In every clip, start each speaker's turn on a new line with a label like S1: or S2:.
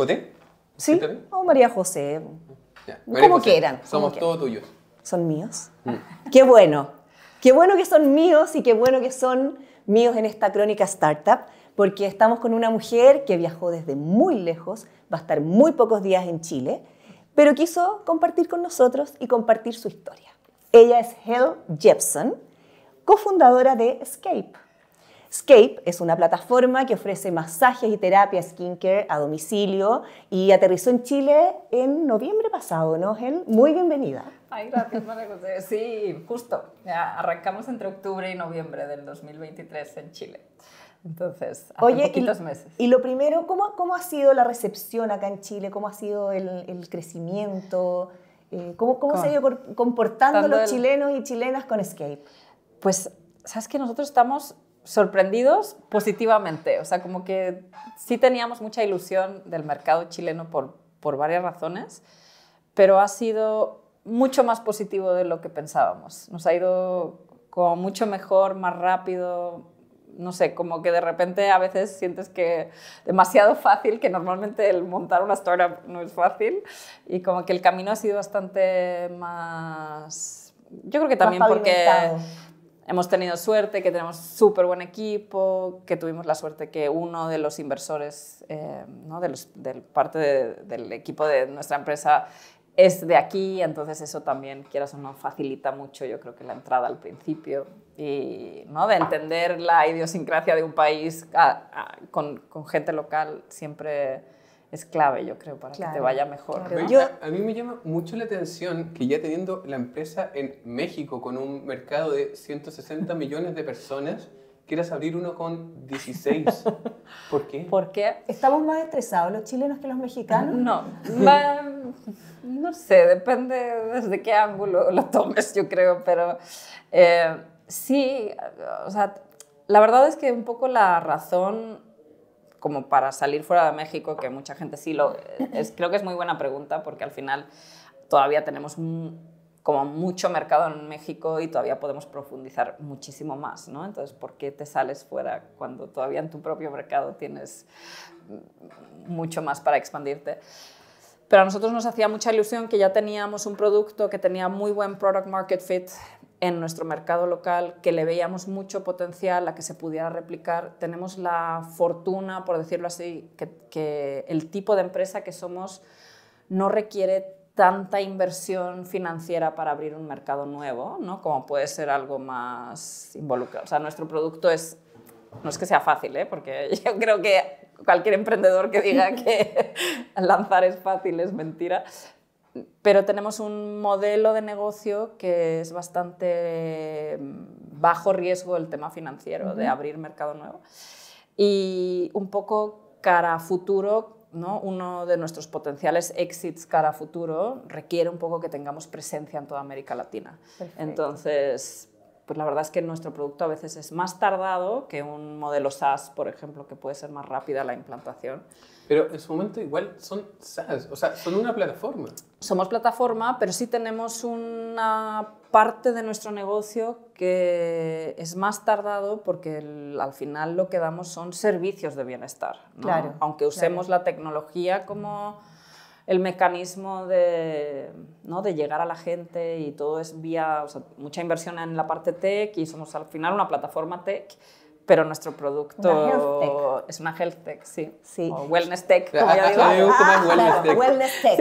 S1: ¿Podés?
S2: Sí, o María José. como quieran. Somos todos tuyos. Son míos. Mm. Qué bueno. Qué bueno que son míos y qué bueno que son míos en esta crónica startup, porque estamos con una mujer que viajó desde muy lejos, va a estar muy pocos días en Chile, pero quiso compartir con nosotros y compartir su historia. Ella es Hel Jepson, cofundadora de Escape. Scape es una plataforma que ofrece masajes y terapia skincare a domicilio y aterrizó en Chile en noviembre pasado, ¿no, Muy bienvenida.
S3: Ay, gracias, María José. Sí, justo. Ya arrancamos entre octubre y noviembre del 2023 en Chile. Entonces, hace Oye, poquitos y, meses.
S2: Y lo primero, ¿cómo, ¿cómo, ha sido la recepción acá en Chile? ¿Cómo ha sido el, crecimiento? Eh, ¿Cómo, cómo se ha ido comportando los chilenos
S3: y chilenas con Escape? Pues, sabes que nosotros estamos sorprendidos positivamente. O sea, como que sí teníamos mucha ilusión del mercado chileno por, por varias razones, pero ha sido mucho más positivo de lo que pensábamos. Nos ha ido como mucho mejor, más rápido, no sé, como que de repente a veces sientes que demasiado fácil, que normalmente el montar una startup no es fácil, y como que el camino ha sido bastante más... Yo creo que también porque hemos tenido suerte, que tenemos súper buen equipo, que tuvimos la suerte que uno de los inversores, eh, de, parte del equipo de nuestra empresa es de aquí, entonces eso también, quieras o no, facilita mucho yo creo que la entrada al principio y ¿no? de entender la idiosincrasia de un país con, con gente local siempre es clave, yo creo, para que te vaya mejor. a,
S1: mí me llama mucho la atención que ya teniendo la empresa en México con un mercado de 160 millones de personas, quieras abrir uno con 16. ¿Por qué?
S3: Porque estamos más estresados los chilenos que los mexicanos. No, no sé, depende desde qué ángulo lo tomes, yo creo, pero eh, sí, o sea, la verdad es que un poco la razón como para salir fuera de México, que mucha gente sí lo... creo que es muy buena pregunta porque al final todavía tenemos como mucho mercado en México y todavía podemos profundizar muchísimo más, ¿no? Entonces, ¿por qué te sales fuera cuando todavía en tu propio mercado tienes mucho más para expandirte? Pero a nosotros nos hacía mucha ilusión que ya teníamos un producto que tenía muy buen product market fit, en nuestro mercado local, que le veíamos mucho potencial a que se pudiera replicar. Tenemos la fortuna, por decirlo así, que, el tipo de empresa que somos no requiere tanta inversión financiera para abrir un mercado nuevo, ¿no? Como puede ser algo más involucrado. O sea, nuestro producto es, no es que sea fácil, ¿eh? Porque yo creo que cualquier emprendedor que diga que lanzar es fácil es mentira, pero tenemos un modelo de negocio que es bastante mm, bajo riesgo el tema financiero, de abrir mercado nuevo. Y un poco cara a futuro, ¿no? uno de nuestros potenciales exits cara futuro requiere un poco que tengamos presencia en toda América Latina. Entonces, pues la verdad es que nuestro producto a veces es más tardado que un modelo SaaS, por ejemplo, que puede ser más rápida la implantación. Pero en su momento igual son SaaS, o sea, son una plataforma. Somos plataforma, pero sí tenemos una parte de nuestro negocio que es más tardado porque al final lo que damos son servicios de bienestar. Aunque usemos la tecnología como el mecanismo de, ¿no? de, llegar a la gente y todo es vía, o sea, mucha inversión en la parte tech y somos al final una plataforma tech pero nuestro producto es una health tech, sí. sí. O wellness tech, como digo. Me ah, wellness, tech.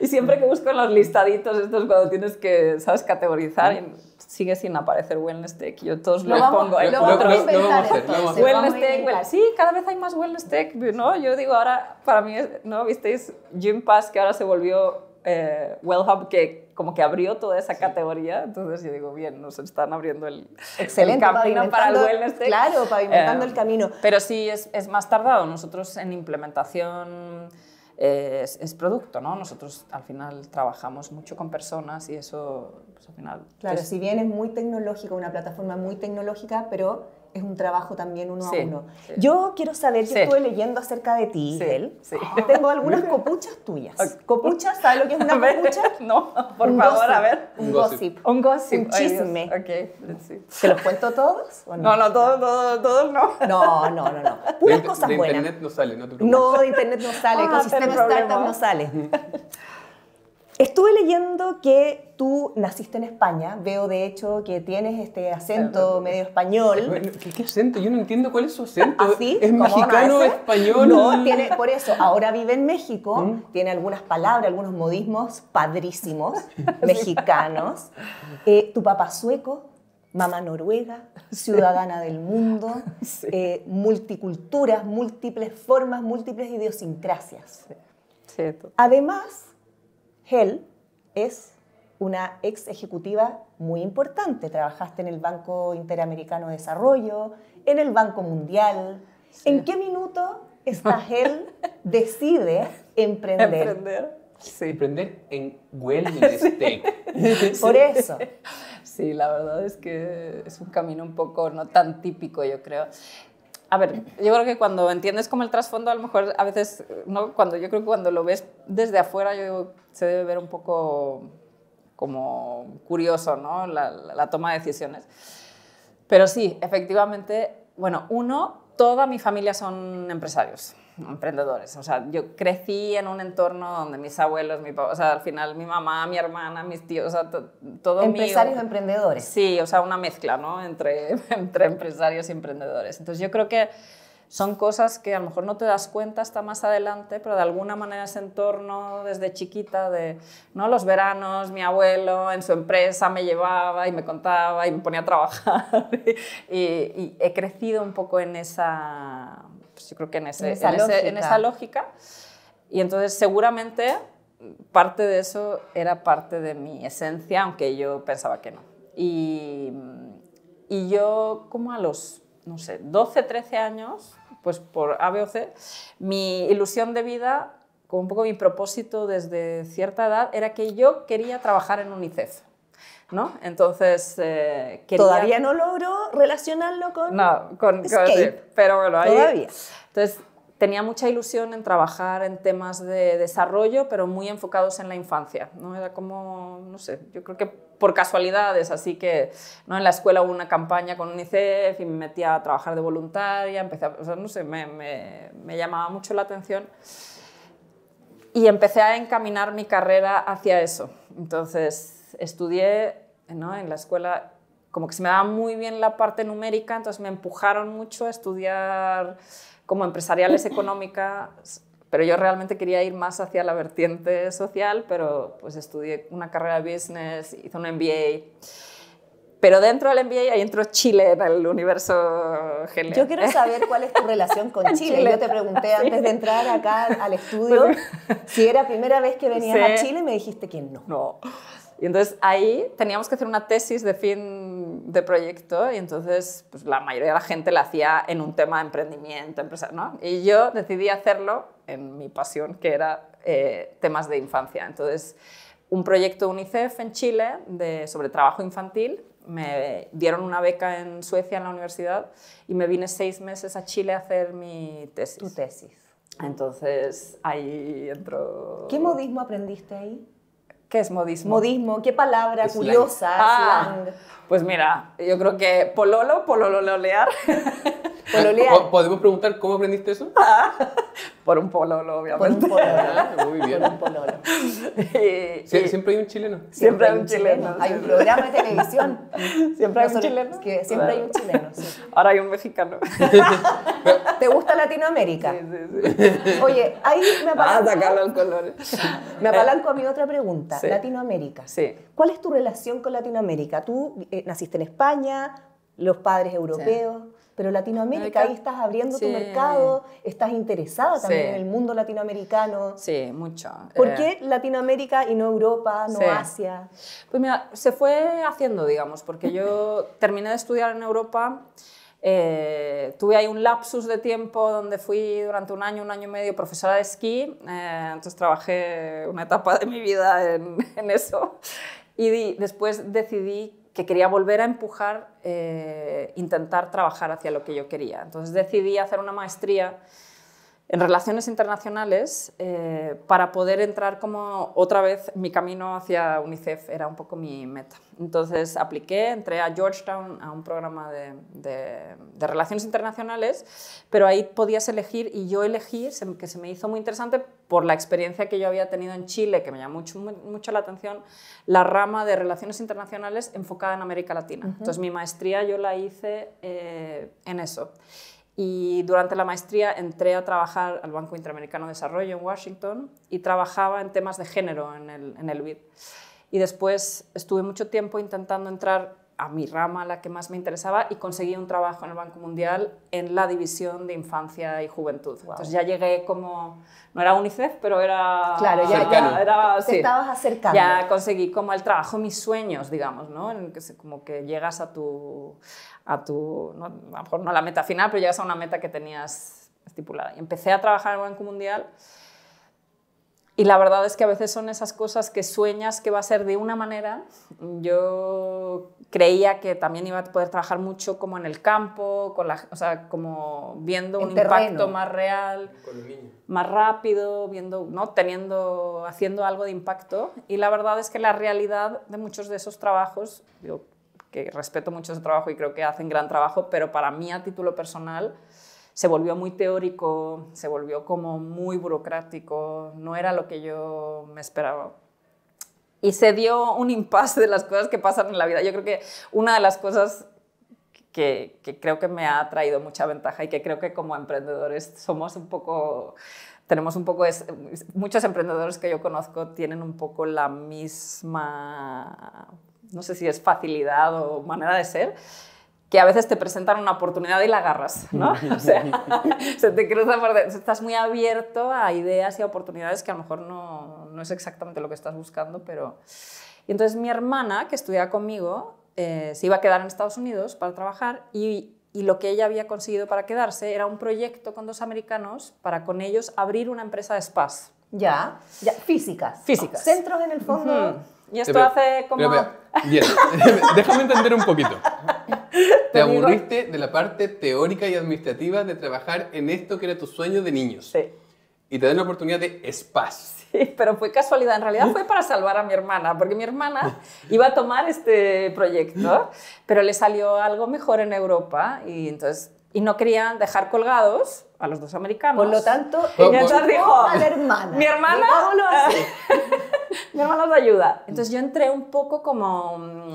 S3: y siempre que busco en los listaditos estos cuando tienes que, ¿sabes?, categorizar, sigue sin aparecer wellness tech. Yo todos lo, pongo. Lo, vamos a hacer. Wellness tech, sí, cada vez hay más wellness tech, ¿no? Yo digo ahora, para mí, ¿no? Visteis Gym Pass, que ahora se volvió eh, Wellhub que como que abrió toda esa categoría. Entonces yo digo, bien, nos están abriendo el, camino para el wellness. Claro, pavimentando el eh, camino. Pero sí, es, es, más tardado. Nosotros en implementación eh, es, producto, ¿no? Nosotros al final trabajamos mucho con personas y eso, pues, al final... Claro, si bien
S2: es muy tecnológico, una plataforma muy tecnológica, pero es un trabajo también uno a uno. Yo quiero saber, yo estuve leyendo acerca de ti, tengo algunas copuchas tuyas. ¿Copuchas? ¿Sabes lo que es una copucha? no, por favor, a ver. Un gossip. Un gossip. Un chisme. let's see. ¿Te los cuento todos? O no? no, no, todos todo, todos, no. No, no, no, no.
S1: Puras cosas de buenas. De internet no sale, no te preocupes. No, de
S2: internet no sale, ah, con sistema startup no sale. Estuve leyendo que tú naciste en España, veo de hecho que tienes este acento medio español.
S1: ¿Qué, acento? Yo no entiendo cuál es su acento. ¿Ah,
S2: ¿Es mexicano, o español? No, por eso, ahora vive en México, mm. tiene algunas palabras, algunos modismos padrísimos, mexicanos. Eh, tu papá sueco, mamá noruega, ciudadana del mundo, eh, multiculturas, múltiples formas, múltiples idiosincrasias. Además, Hel es una ex ejecutiva muy importante. Trabajaste en el Banco Interamericano de Desarrollo, en el Banco Mundial. ¿En qué minuto esta Hel decide emprender?
S1: Emprender. Sí. Emprender en wellness tech. Por eso.
S3: Sí, la verdad es que es un camino un poco no tan típico, yo creo a ver, yo creo que cuando entiendes como el trasfondo, a lo mejor a veces, ¿no? cuando, yo creo que cuando lo ves desde afuera, se debe ver un poco como curioso, ¿no? la toma de decisiones. Pero sí, efectivamente, bueno, uno, toda mi familia son empresarios emprendedores. O sea, yo crecí en un entorno donde mis abuelos, mi papá, o sea, al final mi mamá, mi hermana, mis tíos, o sea, todo Empresarios y emprendedores. Sí, o sea, una mezcla, ¿no? Entre, entre empresarios y emprendedores. Entonces yo creo que son cosas que a lo mejor no te das cuenta hasta más adelante, pero de alguna manera ese entorno desde chiquita de no los veranos, mi abuelo en su empresa me llevaba y me contaba y me ponía a trabajar y he crecido un poco en esa yo creo que en, en, esa, lógica. Y entonces seguramente parte de eso era parte de mi esencia, aunque yo pensaba que no. Y, y yo como a los, no sé, 12, 13 años, pues por A, B o C, mi ilusión de vida, como un poco mi propósito desde cierta edad, era que yo quería trabajar en UNICEF. ¿no? Entonces, eh, Todavía no logro relacionarlo con... No, con, pero bueno, ahí... Todavía. Entonces, tenía mucha ilusión en trabajar en temas de desarrollo, pero muy enfocados en la infancia, ¿no? Era como, no sé, yo creo que por casualidades, así que ¿no? en la escuela hubo una campaña con UNICEF y me metí a trabajar de voluntaria, empecé a, o sea, no sé, me llamaba mucho la atención y empecé a encaminar mi carrera hacia eso. Entonces, estudié en la escuela, como que se me daba muy bien la parte numérica, entonces me empujaron mucho a estudiar como empresariales económicas, pero yo realmente quería ir más hacia la vertiente social, pero pues estudié una carrera de business, hice un MBA. Pero dentro del MBA ahí entró Chile en el universo general Yo quiero saber
S2: cuál es tu relación con Chile. Yo te pregunté antes de entrar acá al pues estudio si era primera vez que venías a Chile y me dijiste que no.
S3: No. Y entonces ahí teníamos que hacer una tesis de fin de proyecto y entonces pues, la mayoría de la gente la hacía en un tema de emprendimiento, empresa, ¿no? Y yo decidí hacerlo en mi pasión, que era eh, temas de infancia. Entonces, un proyecto UNICEF en Chile de, sobre trabajo infantil. Me dieron una beca en Suecia, en la universidad, y me vine seis meses a Chile a hacer mi tesis. Tu tesis. Entonces, ahí entró... ¿Qué
S2: modismo aprendiste ahí? es modismo? Modismo, qué palabra curiosa. Ah,
S3: pues mira, yo creo que pololo, pololo, leolear. ¿Podemos preguntar cómo aprendiste eso? Ah, por un pololo, obviamente. Por un pololo. Ah, muy bien. Por un pololo. siempre
S1: hay un chileno. Siempre, hay un chileno. Hay un programa de
S3: televisión. Siempre hay un chileno. siempre hay un chileno. Ahora hay un mexicano.
S2: ¿Te gusta Latinoamérica? Sí, sí, sí. Oye, ahí me apalanco. Ah, colores. Me apalanco a mi otra pregunta. Latinoamérica. Sí. ¿Cuál es tu relación con Latinoamérica? Tú eh, naciste en España, los padres europeos pero Latinoamérica, ahí estás abriendo tu mercado, estás interesada también en el mundo latinoamericano. Sí, mucho. ¿Por eh. qué Latinoamérica y no Europa, no Asia?
S3: Pues mira, se fue haciendo, digamos, porque yo terminé de estudiar en Europa. Eh, tuve ahí un lapsus de tiempo donde fui durante un año, un año y medio profesora de esquí, eh, entonces trabajé una etapa de mi vida en, eso y después decidí que quería volver a empujar, eh, intentar trabajar hacia lo que yo quería. Entonces decidí hacer una maestría en relaciones internacionales eh, para poder entrar como otra vez mi camino hacia UNICEF era un poco mi meta. Entonces apliqué, entré a Georgetown a un programa de, relaciones internacionales, pero ahí podías elegir y yo elegí, que se me hizo muy interesante por la experiencia que yo había tenido en Chile, que me llamó mucho, la atención, la rama de relaciones internacionales enfocada en América Latina. Entonces mi maestría yo la hice eh, en eso. Y durante la maestría entré a trabajar al Banco Interamericano de Desarrollo en Washington y trabajaba en temas de género en el, en BID. Y después estuve mucho tiempo intentando entrar a mi rama, la que más me interesaba, y conseguí un trabajo en el Banco Mundial en la división de infancia y juventud. Entonces ya llegué como, no era UNICEF, pero era... Claro, ya, era, estabas acercando. Ya conseguí como el trabajo, mis sueños, digamos, ¿no? En que como que llegas a tu, a tu, a lo mejor no la meta final, pero llegas a una meta que tenías estipulada. Y empecé a trabajar en el Banco Mundial. Y la verdad es que a veces son esas cosas que sueñas que va a ser de una manera. Yo creía que también iba a poder trabajar mucho como en el campo, con o sea, como viendo un impacto más real, más rápido, viendo, ¿no? Teniendo, haciendo algo de impacto. Y la verdad es que la realidad de muchos de esos trabajos, yo que respeto mucho ese trabajo y creo que hacen gran trabajo, pero para mí a título personal se volvió muy teórico, se volvió como muy burocrático, no era lo que yo me esperaba. Y se dio un impasse de las cosas que pasan en la vida. Yo creo que una de las cosas que, creo que me ha traído mucha ventaja y que creo que como emprendedores somos un poco, tenemos un poco, muchos emprendedores que yo conozco tienen un poco la misma, no sé si es facilidad o manera de ser, que a veces te presentan una oportunidad y la agarras, ¿no? O sea, se te cruza por estás muy abierto a ideas y a oportunidades que a lo mejor no, no es exactamente lo que estás buscando, pero... Y entonces mi hermana, que estudiaba conmigo, eh, se iba a quedar en Estados Unidos para trabajar y, lo que ella había conseguido para quedarse era un proyecto con dos americanos para con ellos abrir una empresa de spas. Ya, ya,
S2: físicas. Físicas. Centros en el fondo. Y esto hace como...
S1: déjame entender un poquito. Te aburriste de la parte teórica y administrativa de trabajar en esto que era tu sueño de niños. Sí. Y te dan la oportunidad de spas.
S3: Sí, pero fue casualidad. En realidad fue para salvar a mi hermana, porque mi hermana iba a tomar este proyecto, pero le salió algo mejor en Europa y entonces y no querían dejar colgados a los dos americanos. Por lo tanto, ella dijo, a la hermana. Mi hermana, mi hermana nos ayuda. Entonces yo entré un poco como mm,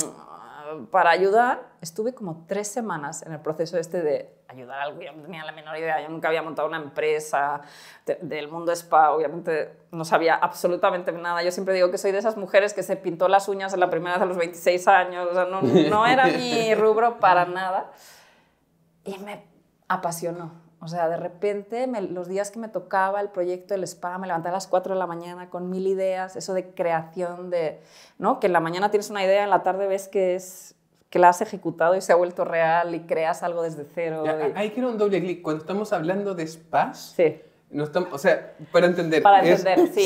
S3: para ayudar, estuve como tres semanas en el proceso este de ayudar a alguien, no tenía la menor idea, yo nunca había montado una empresa del mundo spa, obviamente no sabía absolutamente nada. Yo siempre digo que soy de esas mujeres que se pintó las uñas en la primera vez a los 26 años, o sea, no era mi rubro para nada. Y me apasionó. O sea, de repente, los días que me tocaba el proyecto del spa, me levantaba a las 4 de la mañana con mil ideas, eso de creación, de, ¿no? Que en la mañana tienes una idea, en la tarde ves que es que la has ejecutado y se ha vuelto real y creas algo desde cero. Hay
S1: que ir un doble clic. Cuando estamos hablando de spas, sí o sea, para entender. Para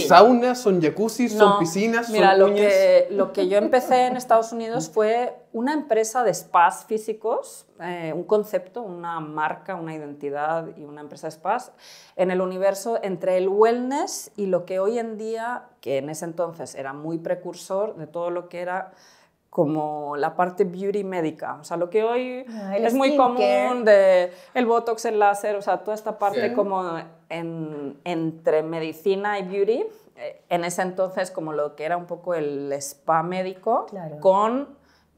S1: ¿Saunas son jacuzzis? ¿Son piscinas? Mira, lo, que, lo que yo
S3: empecé en Estados Unidos fue una empresa de spas físicos, eh, un concepto, una marca, una identidad y una empresa de spas en el universo entre el wellness y lo que hoy en día, que en ese entonces era muy precursor de todo lo que era como la parte beauty médica, o sea, lo que hoy ah, es muy común de el botox, el láser, o sea, toda esta parte como en, entre medicina y beauty, eh, en ese entonces como lo que era un poco el spa médico con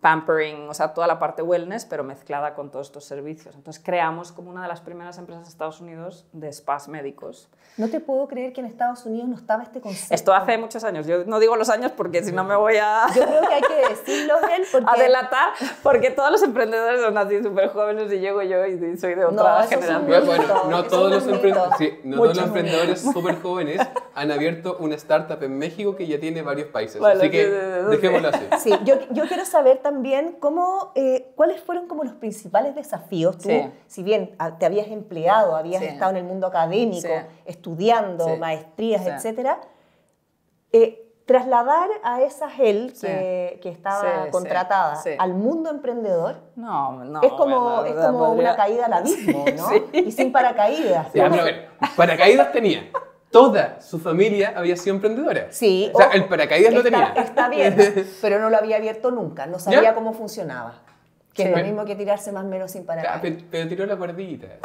S3: pampering, o sea, toda la parte wellness, pero mezclada con todos estos servicios. Entonces creamos como una de las primeras empresas de Estados Unidos de spas médicos.
S2: No te puedo creer que en Estados Unidos no estaba este concepto. Esto
S3: hace muchos años. Yo no digo los años porque si no me voy a... Yo creo que hay que decirlo bien porque... A porque todos los emprendedores son así súper jóvenes y llego yo y soy de otra generación. Bueno, no todos los, emprendedores, sí, no todos los emprendedores súper
S1: jóvenes han abierto una startup en México que ya tiene varios países. así que dejémoslo así.
S2: Sí, yo, quiero saber también cómo, eh, cuáles fueron como los principales desafíos. Tú, si bien ah, te habías empleado, habías estado en el mundo académico, estudiando, maestrías, etcétera, eh, trasladar a esa gel que, estaba contratada al mundo emprendedor no, no, es como, es como una caída al abismo, ¿no? Y sin paracaídas.
S1: paracaídas tenía, toda su familia había sido emprendedora. Sí. O sea, el paracaídas lo tenía. Está bien,
S2: pero no lo había abierto nunca. No sabía cómo funcionaba. Que lo mismo que tirarse más o menos sin paracaídas.
S1: Pero, tiró la cuerdita.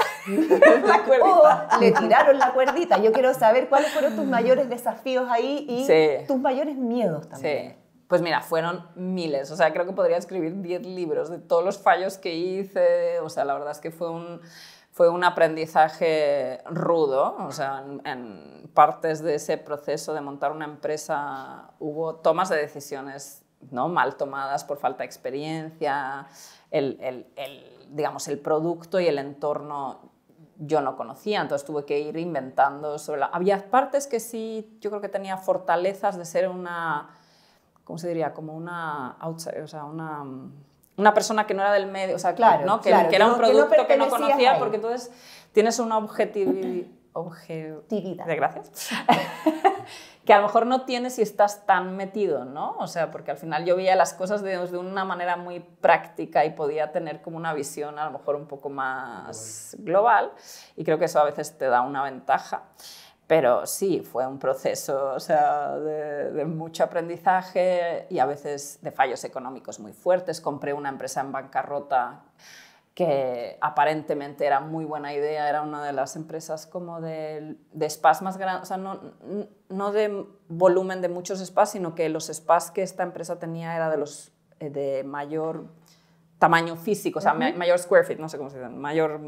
S3: Oh, le tiraron
S2: la cuerdita. Yo quiero saber cuáles fueron tus mayores desafíos ahí y tus mayores miedos
S3: también. Sí. Pues mira, fueron miles. O sea, creo que podría escribir 10 libros de todos los fallos que hice. O sea, la verdad es que fue un, fue un aprendizaje rudo, o sea, en, partes de ese proceso de montar una empresa hubo tomas de decisiones ¿no? mal tomadas por falta de experiencia, el, digamos, el producto y el entorno yo no conocía, entonces tuve que ir inventando sobre Había partes que sí, yo creo que tenía fortalezas de ser una, ¿cómo se diría? Como una o sea, una una persona que no era del medio, o sea, claro, que, era un producto que no, conocía, porque entonces tienes una objetividad. gracias. que a lo mejor no tienes si estás tan metido, ¿no? O sea, porque al final yo veía las cosas de, de, una manera muy práctica y podía tener como una visión a lo mejor un poco más global y creo que eso a veces te da una ventaja. Pero sí, fue un proceso o sea, de, mucho aprendizaje y a veces de fallos económicos muy fuertes. Compré una empresa en bancarrota que aparentemente era muy buena idea, era una de las empresas como de, de spas más grandes, o sea, no, de volumen de muchos spas, sino que los spas que esta empresa tenía era de los eh, de mayor tamaño físico, o sea, mayor square feet, no sé cómo se dice, mayor...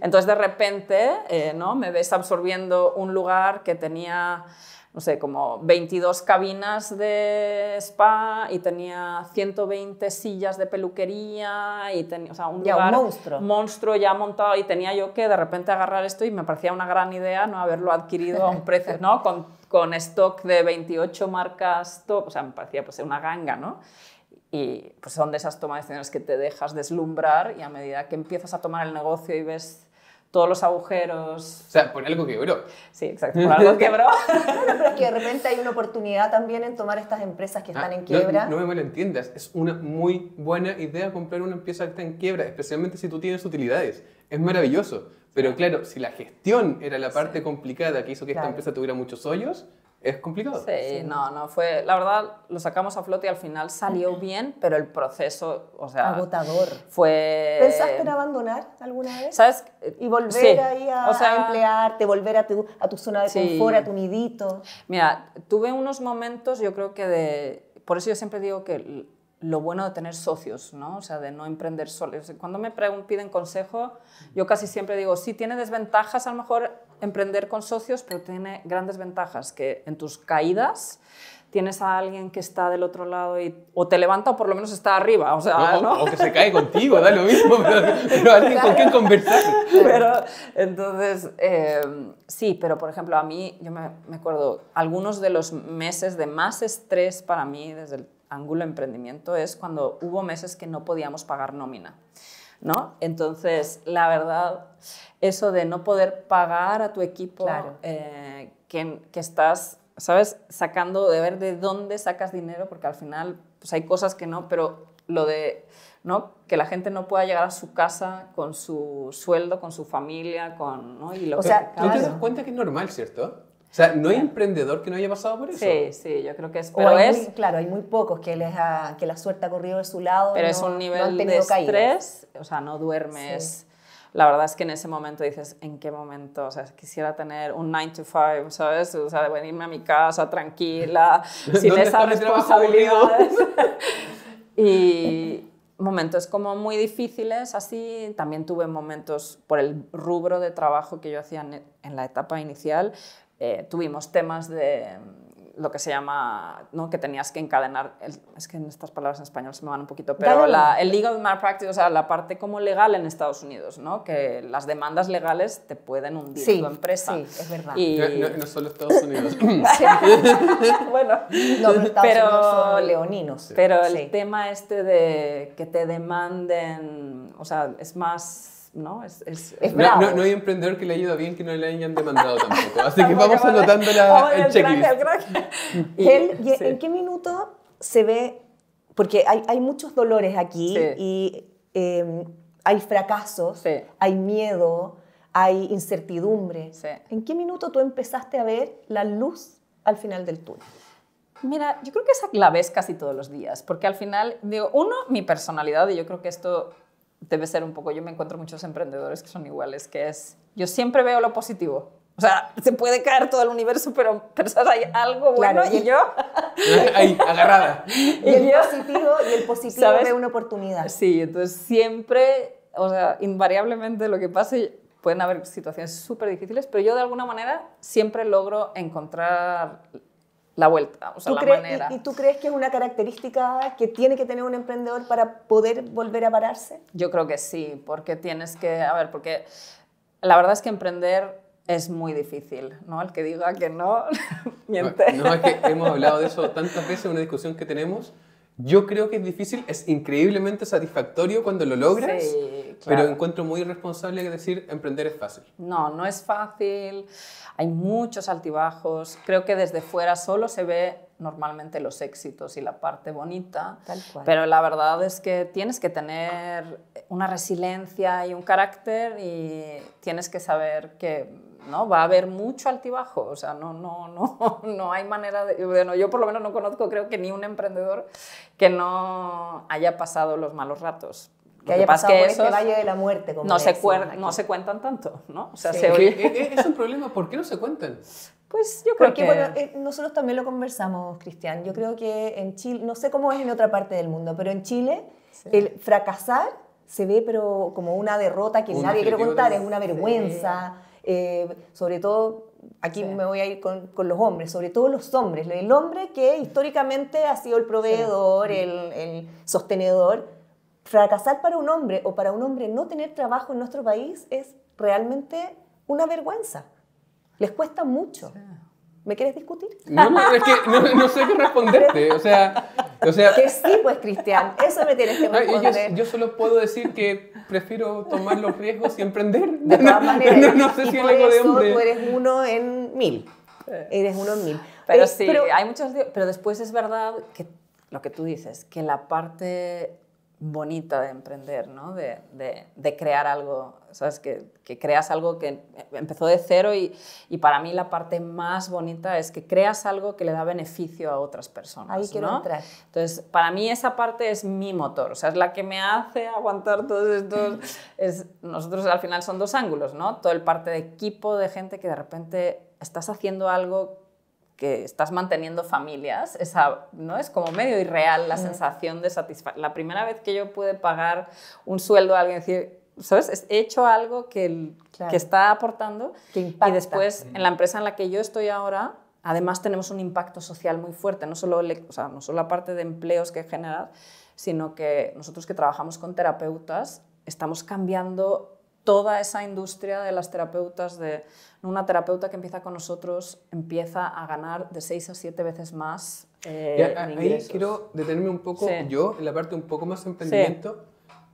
S3: Entonces de repente, eh, ¿no? Me ves absorbiendo un lugar que tenía no sé, como 22 cabinas de spa y tenía 120 sillas de peluquería y tenía, o sea, un lugar monstruo. ya montado y tenía yo que de repente agarrar esto y me parecía una gran idea no haberlo adquirido a un precio, ¿no? Con, stock de 28 marcas top, o sea, me parecía pues una ganga, ¿no? Y pues son de esas tomas de decisiones que te dejas deslumbrar y a medida que empiezas a tomar el negocio y ves todos los agujeros. O
S1: sea, por algo quebró.
S3: Sí, exacto, por algo quebró. pero es que de repente hay una
S2: oportunidad también en tomar estas empresas que están ah, en quiebra. No, no,
S1: me malentiendas, es una muy buena idea comprar una empresa que está en quiebra, especialmente si tú tienes utilidades. Es maravilloso. Pero claro, si la gestión era la parte complicada que hizo que esta empresa tuviera muchos hoyos, es complicado. Sí,
S3: no, no, fue, la verdad, lo sacamos a flote y al final salió bien, pero el proceso, o sea... Agotador. Fue... ¿Pensaste en
S2: abandonar alguna vez? ¿Sabes?
S3: Y volver ahí a, emplearte, volver a tu, a tu zona de confort, a tu
S2: nidito.
S3: Mira, tuve unos momentos, yo creo que de... Por eso yo siempre digo que lo bueno de tener socios, ¿no? O sea, de no emprender solo. Cuando me piden consejo, yo casi siempre digo, sí, tiene desventajas a lo mejor emprender con socios, pero tiene grandes ventajas, que en tus caídas tienes a alguien que está del otro lado y o te levanta o por lo menos está arriba. O, sea, o, que se
S1: cae contigo, da lo mismo, pero, alguien con quien
S3: conversar. entonces, em, sí, pero por ejemplo, a mí, yo me acuerdo, algunos de los meses de más estrés para mí desde el ángulo emprendimiento es cuando hubo meses que no podíamos pagar nómina. ¿No? Entonces, la verdad, eso de no poder pagar a tu equipo, eh, que, estás, ¿sabes?, sacando, de ver de dónde sacas dinero, porque al final pues hay cosas que no, pero lo de ¿no? que la gente no pueda llegar a su casa con su sueldo, con su familia, con... ¿no? Y lo que, sea, ¿tú te das
S1: cuenta que es normal, ¿cierto? O sea, no hay emprendedor que no haya pasado por eso. Sí,
S3: sí, yo creo
S2: que es. Pero es claro, hay muy pocos que, les que la suerte ha corrido de su lado. Pero no, es un nivel de estrés,
S3: o sea, no duermes. La verdad es que en ese momento dices, ¿en qué momento? O sea, quisiera tener un 9 to 5, ¿sabes? O sea, venirme a mi casa tranquila, sin esas responsabilidades. y, momentos como muy difíciles, así también tuve momentos por el rubro de trabajo que yo hacía en la etapa inicial, eh, tuvimos temas de lo que se llama, ¿no? que tenías que encadenar, es que en estas palabras en español se me van un poquito, pero el legal malpractice, o sea, la parte como legal en Estados Unidos, ¿no? que las demandas legales te pueden hundir tu empresa. Sí, es verdad. Y... No,
S1: solo Estados Unidos.
S3: bueno, pero, leoninos. Pero el tema este de que te demanden, o sea, es más ¿no? Es, No, hay
S1: emprendedor que le haya bien que no le hayan demandado tampoco. Así que vamos anotando la, el, el checklist.
S2: ¿En qué minuto se ve? Porque hay, hay muchos dolores aquí y em, hay fracasos, hay miedo, hay
S3: incertidumbre.
S2: ¿En qué minuto tú empezaste a ver la luz al final del túnel?
S3: Mira, yo creo que esa la ves casi todos los días, porque al final, digo, uno, mi personalidad, y yo creo que esto debe ser un poco, yo me encuentro muchos emprendedores que son iguales, que es, yo siempre veo lo positivo. O sea, se puede caer todo el universo, pero, pero hay algo bueno y, yo... Ahí, agarrada. Y, el positivo, y el positivo ve una oportunidad. Sí, entonces siempre, o sea, invariablemente lo que pase, pueden haber situaciones súper difíciles, pero yo de alguna manera siempre logro encontrar la vuelta, o sea, la manera. ¿y, tú
S2: crees que es una característica que tiene que tener un emprendedor para poder
S3: volver a pararse? Yo creo que sí, porque tienes que, a ver, porque la verdad es que emprender es muy difícil, ¿no? El que diga que no, miente. no, es que hemos
S1: hablado de eso tantas veces en una discusión que tenemos. Yo creo que es difícil, es increíblemente satisfactorio cuando lo logras. Sí. Pero encuentro muy irresponsable que decir emprender es fácil.
S3: No, no es fácil, hay muchos altibajos. Creo que desde fuera solo se ve normalmente los éxitos y la parte bonita, Tal cual. pero la verdad es que tienes que tener una resiliencia y un carácter y tienes que saber que ¿no? Va a haber mucho altibajo, o sea, no, no, no, no hay manera de... Bueno, yo por lo menos no conozco, creo que ni un emprendedor que no haya pasado los malos ratos que haya pasado que por este valle de la muerte. no, se no se cuentan tanto, ¿no? O sea, e-, e-, Es,
S1: un problema, ¿por qué no se cuentan?
S2: Pues yo creo que... Eh, nosotros también lo conversamos, Cristian. Yo creo que en Chile, no sé cómo es en otra parte del mundo, pero en Chile el fracasar se ve pero como una derrota que nadie quiere contar, es una vergüenza. Eh, sobre todo, aquí me voy a ir con, con, los hombres, sobre todo los hombres. El hombre que históricamente ha sido el proveedor, el, el sostenedor, fracasar para un hombre o para un hombre no tener trabajo en nuestro país es realmente una vergüenza. Les cuesta mucho. ¿Me quieres discutir? No, no, es que
S1: no, sé qué responderte. O sea, o sea, que
S2: sí, pues, Cristian, eso me tienes que responder.
S1: Yo, yo, solo puedo decir que prefiero tomar los riesgos y emprender. De todas maneras, no,
S2: sé y si por eso, de hombre. Tú eres uno
S3: en mil.
S2: Eres uno en mil.
S3: Pero, sí, hay muchos. Pero después es verdad que lo que tú dices, que la parte bonita de emprender, ¿no? de, crear algo, ¿sabes? Que, que, creas algo que empezó de cero y, para mí la parte más bonita es que creas algo que le da beneficio a otras personas. ¿no? Entonces, para mí esa parte es mi motor, o sea, es la que me hace aguantar todos estos... es, nosotros al final son dos ángulos, ¿no? Todo el parte de equipo, de gente que de repente estás haciendo algo que estás manteniendo familias, esa, ¿no? es como medio irreal la sensación de satisfacción. La primera vez que yo pude pagar un sueldo a alguien, decir, ¿sabes? He hecho algo que, que está aportando y después en la empresa en la que yo estoy ahora, además tenemos un impacto social muy fuerte, no solo, no solo la parte de empleos que generas, sino que nosotros que trabajamos con terapeutas, estamos cambiando toda esa industria de las terapeutas, de una terapeuta que empieza con nosotros empieza a ganar de seis a siete veces más. Eh, ahí
S1: quiero detenerme un poco yo en la parte un poco más emprendimiento.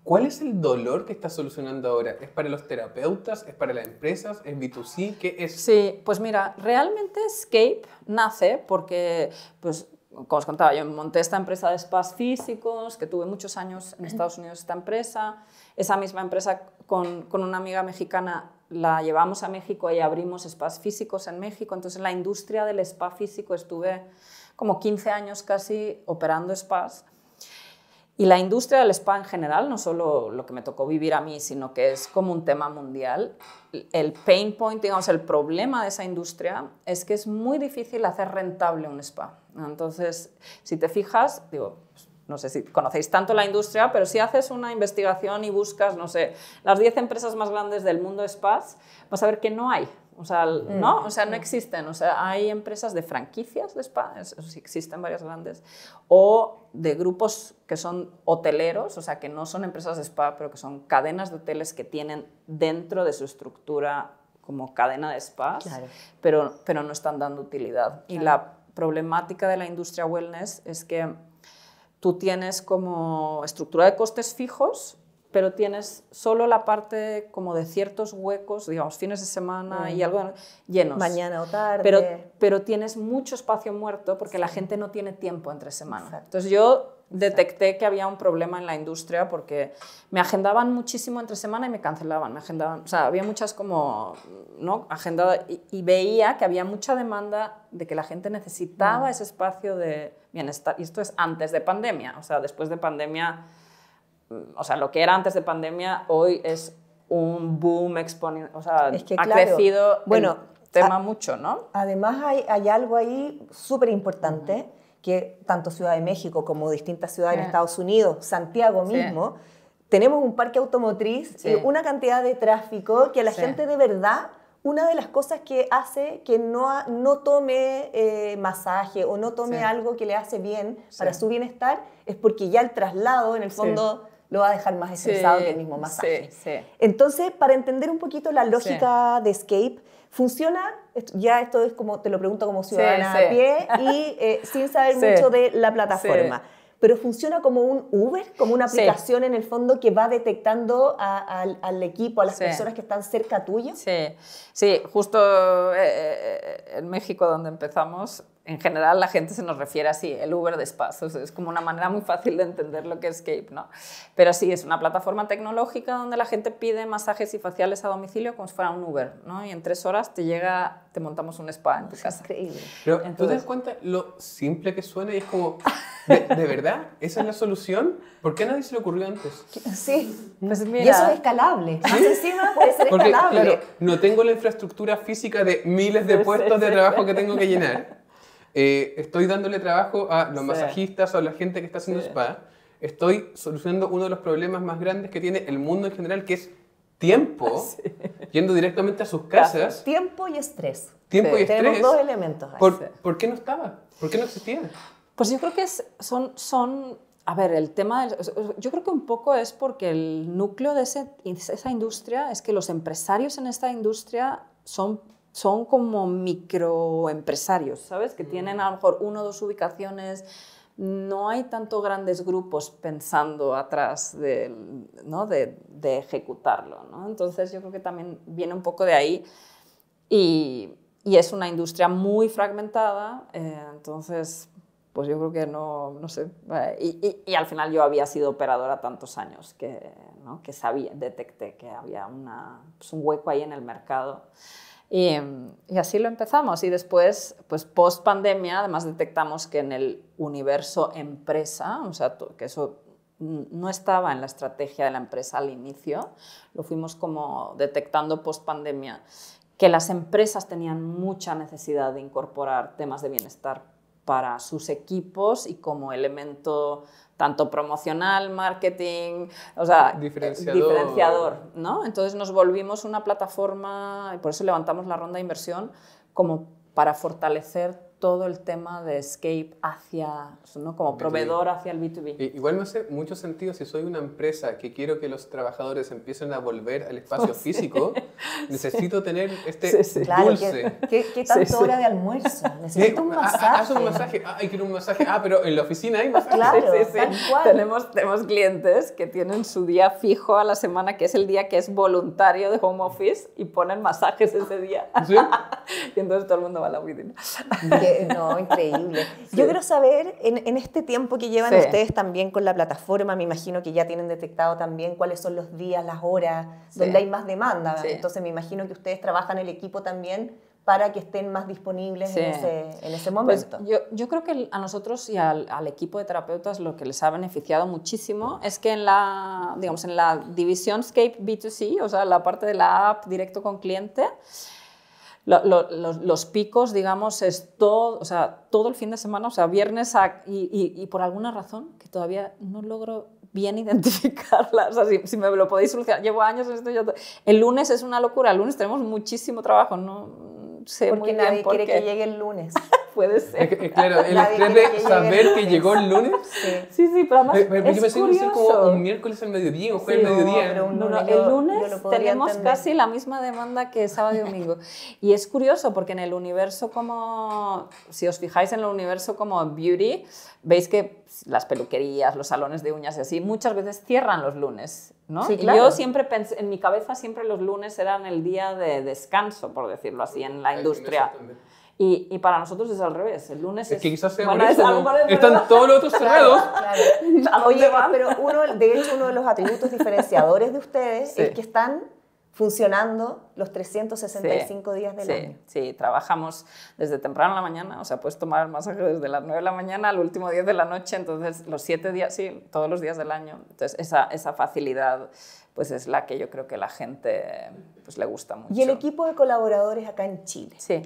S1: ¿Cuál es el dolor que estás solucionando ahora? ¿Es para los terapeutas? ¿Es para las empresas? ¿Es B2C? ¿Qué es?
S3: Sí, pues mira, realmente Scape nace porque pues, como os contaba, yo monté esta empresa de spas físicos, que tuve muchos años en Estados Unidos esta empresa. Esa misma empresa con, una amiga mexicana la llevamos a México y abrimos spas físicos en México. Entonces, la industria del spa físico estuve como 15 años casi operando spas y la industria del spa en general, no solo lo que me tocó vivir a mí, sino que es como un tema mundial. El pain point, digamos, el problema de esa industria es que es muy difícil hacer rentable un spa. Entonces, si te fijas, digo, no sé si conocéis tanto la industria, pero si haces una investigación y buscas, no sé, las 10 empresas más grandes del mundo de spas, vas a ver que no hay o sea, mm, ¿no? O sea, no mm. existen, o sea, hay empresas de franquicias de spa, si existen varias grandes, o de grupos que son hoteleros, o sea, que no son empresas de spa, pero que son cadenas de hoteles que tienen dentro de su estructura como cadena de spa, pero, pero no están dando utilidad. Y la problemática de la industria wellness es que tú tienes como estructura de costes fijos, pero tienes solo la parte como de ciertos huecos, digamos, fines de semana y mm. algo llenos. Mañana o tarde. Pero, pero tienes mucho espacio muerto porque la gente no tiene tiempo entre semana. Entonces yo detecté que había un problema en la industria porque me agendaban muchísimo entre semana y me cancelaban, me agendaban, o sea, había muchas como, ¿no? Agendada y, veía que había mucha demanda de que la gente necesitaba mm. ese espacio de bienestar. Y esto es antes de pandemia, o sea, después de pandemia o sea, lo que era antes de pandemia, hoy es un boom exponencial, o sea, ha crecido bueno, el tema mucho, ¿no?
S2: Además hay, hay algo ahí súper importante, que tanto Ciudad de México como distintas ciudades en Estados Unidos, Santiago mismo, tenemos un parque automotriz, y una cantidad de tráfico que a la gente de verdad una de las cosas que hace que no, no tome eh, masaje o no tome algo que le hace bien para su bienestar es porque ya el traslado, en el fondo, lo va a dejar más estresado que el mismo masaje. Entonces, para entender un poquito la lógica de Escape, funciona, ya esto es como, te lo pregunto como ciudadana a pie y eh, sin saber mucho de la plataforma pero funciona como un Uber, como una aplicación en el
S3: fondo que va detectando al equipo, a las personas que están cerca tuyo. Sí, sí justo eh, eh, en México donde empezamos, en general la gente se nos refiere así, el Uber de espacios, es como una manera muy fácil de entender lo que es Escape, ¿no? Pero sí, es una plataforma tecnológica donde la gente pide masajes y faciales a domicilio como si fuera un Uber, ¿no? Y en tres horas te llega, te montamos un spa en tu casa. increíble.
S1: Pero Entonces, tú te das cuenta lo simple que suena y es como, ¿de, verdad? ¿Esa es la solución? ¿Por qué a nadie se le ocurrió antes?
S2: Sí, pues mm. Y eso es escalable. ¿Sí? Encima puede ser Porque, escalable.
S1: no tengo la infraestructura física de miles de puestos de trabajo que tengo que llenar eh, estoy dándole trabajo a los masajistas o a la gente que está haciendo spa. Estoy solucionando uno de los problemas más grandes que tiene el mundo en general, que es tiempo, yendo directamente a sus
S2: casas. Tiempo y estrés. Tiempo y estrés. Tenemos dos elementos. ¿Por,
S3: qué no estaba? ¿Por qué no existía? Pues yo creo que es, son, son a ver, el tema, del, yo creo que un poco es porque el núcleo de ese, esa industria es que los empresarios en esta industria son son como microempresarios, ¿sabes? Que tienen mm. a lo mejor uno o dos ubicaciones. No hay tanto grandes grupos pensando atrás de, ejecutarlo. Entonces yo creo que también viene un poco de ahí y, es una industria muy fragmentada. Eh, entonces, pues yo creo que no, sé. Eh, y, al final yo había sido operadora tantos años que, ¿no? que sabía, detecté que había pues un hueco ahí en el mercado. Y, así lo empezamos. Y después, pues post pandemia, además detectamos que en el universo empresa, o sea, que eso no estaba en la estrategia de la empresa al inicio, lo fuimos como detectando post pandemia, que las empresas tenían mucha necesidad de incorporar temas de bienestar para sus equipos y como elemento tanto promocional, marketing, o sea, eh, diferenciador. ¿no? Entonces nos volvimos una plataforma, y por eso levantamos la ronda de inversión, como para fortalecer todo el tema de Escape hacia, como proveedor
S1: hacia el B2B. igual me hace mucho sentido si soy una empresa que quiero que los trabajadores empiecen a volver al espacio físico, necesito tener este dulce. Claro,
S2: ¿qué, qué tanta hora de almuerzo? Necesito un masaje. Eh, haz un masaje, ir ah,
S1: quiero un masaje. Ah, pero en la oficina hay masajes. Claro, tal
S3: Tenemos, tenemos clientes que tienen su día fijo a la semana, que es el día que es voluntario de home office, y ponen masajes ese día.
S2: y
S3: entonces todo el mundo va a la oficina. no, increíble.
S2: Yo quiero saber, en, este tiempo que llevan ustedes también con la plataforma, me imagino que ya tienen detectado también cuáles son los días, las horas, donde hay más demanda. Entonces me imagino que ustedes trabajan el equipo también para que estén más disponibles en ese, pues momento.
S3: yo, creo que a nosotros y al, equipo de terapeutas lo que les ha beneficiado muchísimo es que en la, digamos, en la división Scape B2C, o sea, la parte de la app directo con cliente, los, los, picos, digamos, es todo, o sea, todo el fin de semana, o sea, viernes a, y, y, y, por alguna razón que todavía no logro bien identificarla, o sea, si, me lo podéis solucionar, llevo años en esto, yo, el lunes es una locura, el lunes tenemos muchísimo trabajo, no sé muy bien porque nadie quiere que llegue
S2: el lunes. Puede eh, ser. Eh, claro, el estrés
S1: de saber que llegó el lunes.
S3: Sí, sí, pero además. Eh, es yo curioso. como
S1: un miércoles al mediodía o jueves al mediodía. el lunes tenemos casi
S3: la misma demanda que sábado y domingo. Y es curioso porque en el universo, como. Si os fijáis en el universo como beauty, veis que las peluquerías, los salones de uñas y así, muchas veces cierran los lunes. ¿no? yo siempre pensé, en mi cabeza siempre los lunes eran el día de descanso, por decirlo así, en la industria. Y, para nosotros es al revés. El lunes es, que quizás sea Están todos los otros cerrados.
S2: Oye, pero uno, de hecho, uno de los atributos diferenciadores de ustedes es que están funcionando los 365 días del año.
S3: Sí, trabajamos desde temprano en la mañana, o sea, puedes tomar el masaje desde las 9 de la mañana al último 10 de la noche, entonces los 7 días, sí, todos los días del año. Entonces esa, esa facilidad pues es la que yo creo que la gente pues le gusta mucho.
S2: ¿Y el equipo de colaboradores acá en Chile? Sí.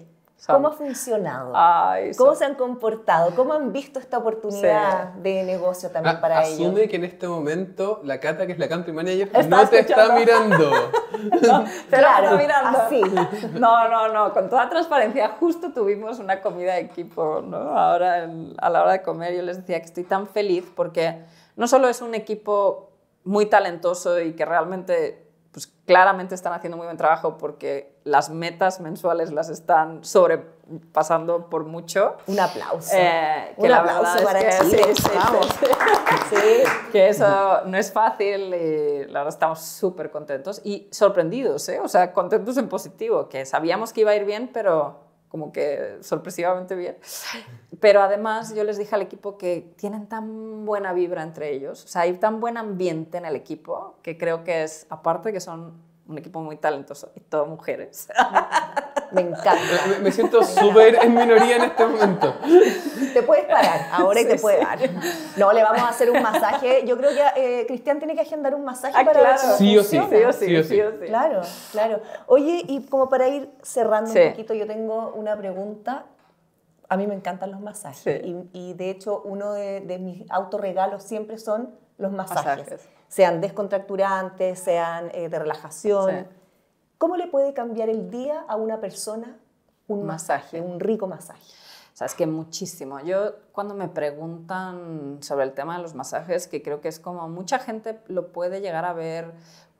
S2: ¿Cómo ha funcionado? ¿Cómo se han comportado? ¿Cómo han visto esta oportunidad de negocio también para ellos? Asume
S1: que en este momento la Cata, que es la country manager, no te está mirando.
S3: no, claro, mirando. Así. No, no, no. Con toda transparencia, justo tuvimos una comida de equipo. ¿no? Ahora, a la hora de comer, yo les decía que estoy tan feliz porque no solo es un equipo muy talentoso y que realmente, pues claramente están haciendo muy buen trabajo porque las metas mensuales las están sobrepasando por mucho. Un aplauso. Eh, que Un la aplauso para es que, Sí, que eso no es fácil y la verdad estamos súper contentos y sorprendidos, ¿eh? o sea, contentos en positivo, que sabíamos que iba a ir bien, pero como que sorpresivamente bien. Pero además yo les dije al equipo que tienen tan buena vibra entre ellos, o sea, hay tan buen ambiente en el equipo que creo que es, aparte que son un equipo muy talentoso y todas mujeres. Me encanta. Me, siento súper en minoría en este momento. Te puedes
S2: parar ahora te puedes dar. No, le vamos a hacer un masaje. Yo creo que eh, Cristian tiene que agendar un masaje ah, para claro. sí, o sí, sí, o sí, Claro, claro. Oye, y como para ir cerrando un poquito, yo tengo una pregunta. A mí me encantan los masajes y, de hecho uno de, mis autorregalos siempre son los masajes sean descontracturantes, sean eh, de relajación. ¿Cómo le puede cambiar el día a
S3: una persona
S2: un masaje,
S3: un rico masaje? O Sabes que muchísimo. Yo cuando me preguntan sobre el tema de los masajes, que creo que es como mucha gente lo puede llegar a ver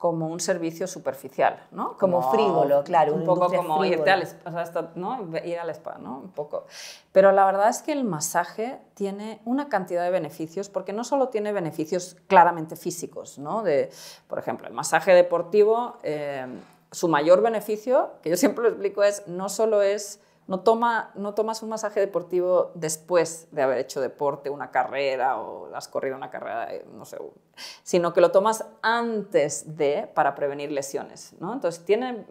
S3: como un servicio superficial, ¿no? Como, frívolo, claro. Un poco como irte al, o ¿no? ir al spa, ¿no? Un poco. Pero la verdad es que el masaje tiene una cantidad de beneficios, porque no solo tiene beneficios claramente físicos, ¿no? De, por ejemplo, el masaje deportivo, eh, su mayor beneficio, que yo siempre lo explico, es no solo es no, toma, no tomas un masaje deportivo después de haber hecho deporte, una carrera o has corrido una carrera, eh, no sé, sino que lo tomas antes de para prevenir lesiones. ¿no? Entonces,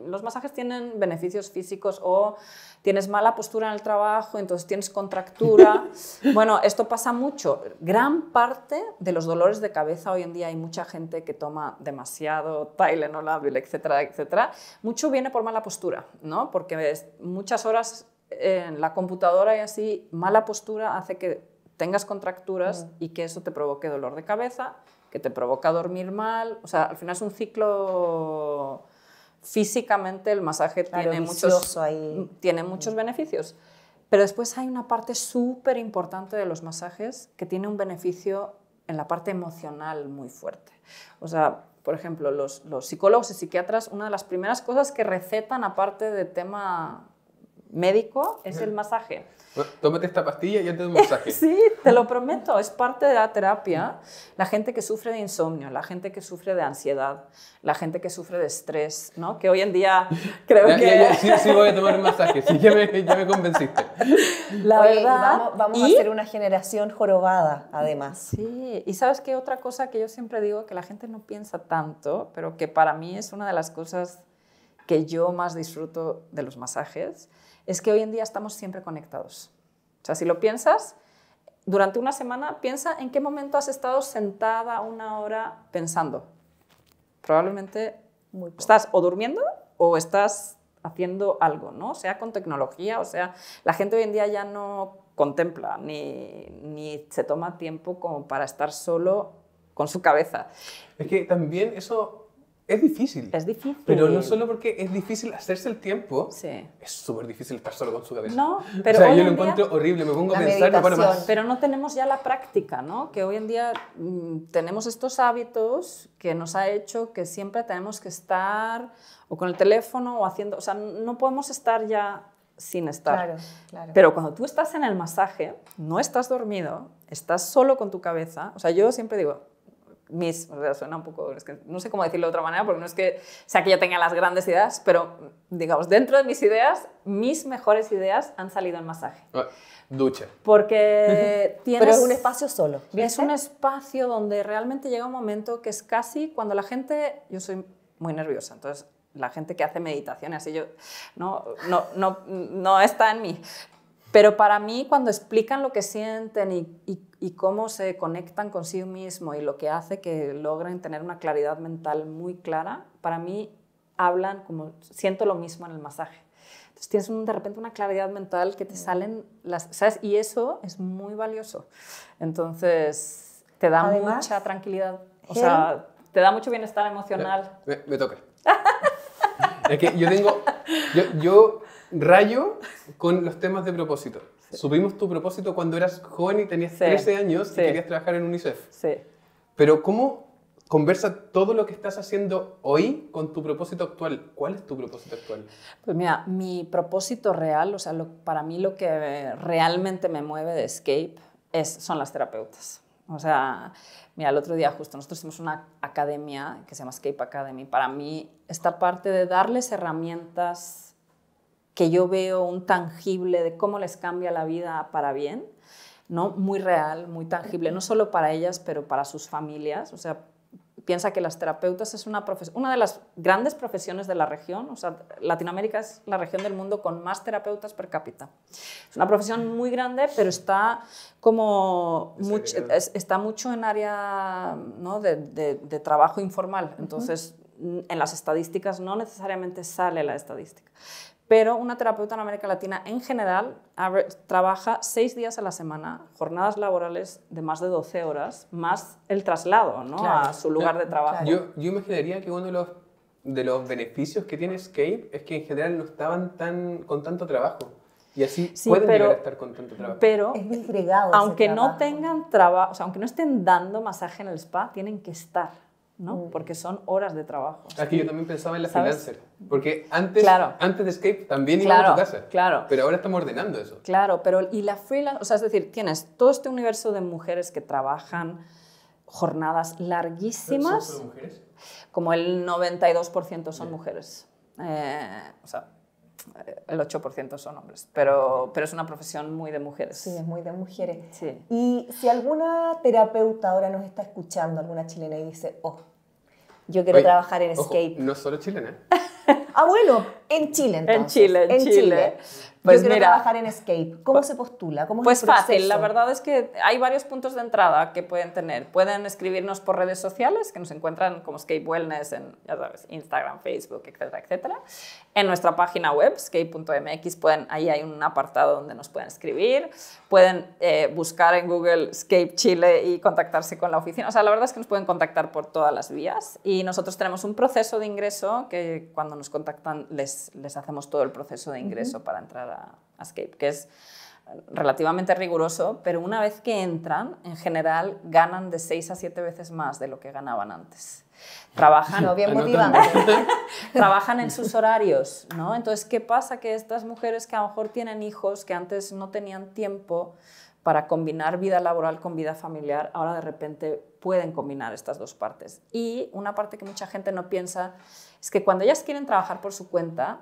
S3: los masajes tienen beneficios físicos o tienes mala postura en el trabajo, entonces tienes contractura. bueno, esto pasa mucho. Gran parte de los dolores de cabeza hoy en día hay mucha gente que toma demasiado Tylenol, Advil, etcétera, etcétera. Mucho viene por mala postura, ¿no? porque muchas horas en la computadora y así, mala postura hace que tengas contracturas mm. y que eso te provoque dolor de cabeza que te provoca dormir mal. O sea, al final es un ciclo... Físicamente el masaje tiene, muchos, ahí. tiene muchos mm. beneficios. Pero después hay una parte súper importante de los masajes que tiene un beneficio en la parte emocional muy fuerte. O sea, por ejemplo, los, los, psicólogos y psiquiatras, una de las primeras cosas que recetan, aparte de tema médico es el masaje.
S1: Tómate esta pastilla y doy un masaje. sí,
S3: te lo prometo, es parte de la terapia. La gente que sufre de insomnio, la gente que sufre de ansiedad, la gente que sufre de estrés, ¿no? Que hoy en día creo que... sí,
S1: voy a tomar un masaje, sí, ya me, convenciste.
S3: La verdad... Vamos, a ser una generación jorobada, además. Sí, y ¿sabes qué? Otra cosa que yo siempre digo, que la gente no piensa tanto, pero que para mí es una de las cosas que yo más disfruto de los masajes, es que hoy en día estamos siempre conectados. O sea, si lo piensas, durante una semana piensa en qué momento has estado sentada una hora pensando. Probablemente estás o durmiendo o estás haciendo algo, ¿no? Sea con tecnología, o sea, la gente hoy en día ya no contempla ni, ni se toma tiempo como para estar solo con su cabeza. Es que también eso es difícil. Es difícil. Pero no solo porque es difícil hacerse el tiempo. Sí.
S1: Es súper difícil estar solo con su cabeza. No, pero. O sea, yo lo encuentro horrible, me pongo a pensar no Pero
S3: no tenemos ya la práctica, ¿no? Que hoy en día mm, tenemos estos hábitos que nos ha hecho que siempre tenemos que estar o con el teléfono o haciendo. O sea, no podemos estar ya sin estar. Claro, claro. Pero cuando tú estás en el masaje, no estás dormido, estás solo con tu cabeza. O sea, yo siempre digo, mis, un poco, no sé cómo decirlo de otra manera, porque no es que sea que yo tenga las grandes ideas, pero digamos, dentro de mis ideas, mis mejores ideas han salido en masaje.
S1: Ah, ducha.
S3: Porque tienes... un espacio solo. Es un espacio donde realmente llega un momento que es casi cuando la gente, yo soy muy nerviosa, entonces la gente que hace meditaciones, y yo, no, no, no, no está en mí, pero para mí, cuando explican lo que sienten y, cómo se conectan consigo mismo y lo que hace que logren tener una claridad mental muy clara, para mí hablan como siento lo mismo en el masaje. Entonces tienes de repente una claridad mental que te salen las... ¿sabes? Y eso es muy valioso. Entonces te da mucha tranquilidad. O sea, te da mucho bienestar emocional.
S1: Me, toca. es que yo tengo... yo, yo rayo con los temas de propósito. Subimos tu propósito cuando eras joven y
S3: tenías 13 años y querías
S1: trabajar en UNICEF. Sí. Pero ¿cómo conversa todo lo que estás haciendo hoy con tu propósito actual? ¿Cuál es tu propósito actual?
S3: Pues mira, mi propósito real, o sea, para mí lo que realmente me mueve de Escape es, son las terapeutas. O sea, mira, el otro día justo nosotros hicimos una academia que se llama Escape Academy. Para mí, esta parte de darles herramientas que yo veo un tangible de cómo les cambia la vida para bien, ¿no? Muy real, muy tangible, no solo para ellas, pero para sus familias, o sea, piensa que las terapeutas es una, una de las grandes profesiones de la región, o sea, Latinoamérica es la región del mundo con más terapeutas per cápita. Es una profesión muy grande, pero está como está mucho en área ¿no? de, trabajo informal, entonces en las estadísticas no necesariamente sale la estadística pero una terapeuta en América Latina en general trabaja seis días a la semana, jornadas laborales de más de 12 horas, más el traslado ¿no? a su lugar de trabajo. Yo,
S1: yo imaginaría que uno de los, de los beneficios que tiene Escape es que en general no estaban tan, con tanto trabajo. Y así pueden llegar a estar con tanto trabajo.
S3: Pero, aunque no tengan trabajo, sea, aunque no estén dando masaje en el spa, tienen que estar. ¿no? Mm. Porque son horas de trabajo.
S1: aquí ah, yo también pensaba en la freelancer, porque antes, antes de Escape también claro, iba a tu casa, pero ahora estamos ordenando eso.
S3: Claro, pero y la freelancer, o sea, es decir, tienes todo este universo de mujeres que trabajan jornadas larguísimas. ¿Son mujeres? Como el 92% son mujeres. Eh, o sea, el 8% son hombres, pero, pero es una profesión muy de mujeres. Sí, es muy de mujeres.
S2: Y si alguna terapeuta ahora nos está escuchando, alguna chilena, y dice, oh, yo quiero trabajar en escape.
S1: No solo chilena.
S2: ah, bueno, en Chile entonces. En Chile, en, Chile. Pues yo quiero trabajar en Escape. ¿Cómo pues se postula? ¿Cómo es pues fácil, la
S3: verdad es que hay varios puntos de entrada que pueden tener. Pueden escribirnos por redes sociales, que nos encuentran como Escape Wellness en ya sabes, Instagram, Facebook, etcétera, etcétera. En nuestra página web, escape.mx, pueden, ahí hay un apartado donde nos pueden escribir. Pueden eh, buscar en Google Escape Chile y contactarse con la oficina. O sea, la verdad es que nos pueden contactar por todas las vías. Y nosotros tenemos un proceso de ingreso que cuando nos contactan les, les hacemos todo el proceso de ingreso para entrar Escape, que es relativamente riguroso, pero una vez que entran, en general ganan de seis a siete veces más de lo que ganaban antes. Trabajan, bien trabajan en sus horarios, ¿no? Entonces, ¿qué pasa? Que estas mujeres que a lo mejor tienen hijos, que antes no tenían tiempo para combinar vida laboral con vida familiar, ahora de repente pueden combinar estas dos partes. Y una parte que mucha gente no piensa es que cuando ellas quieren trabajar por su cuenta,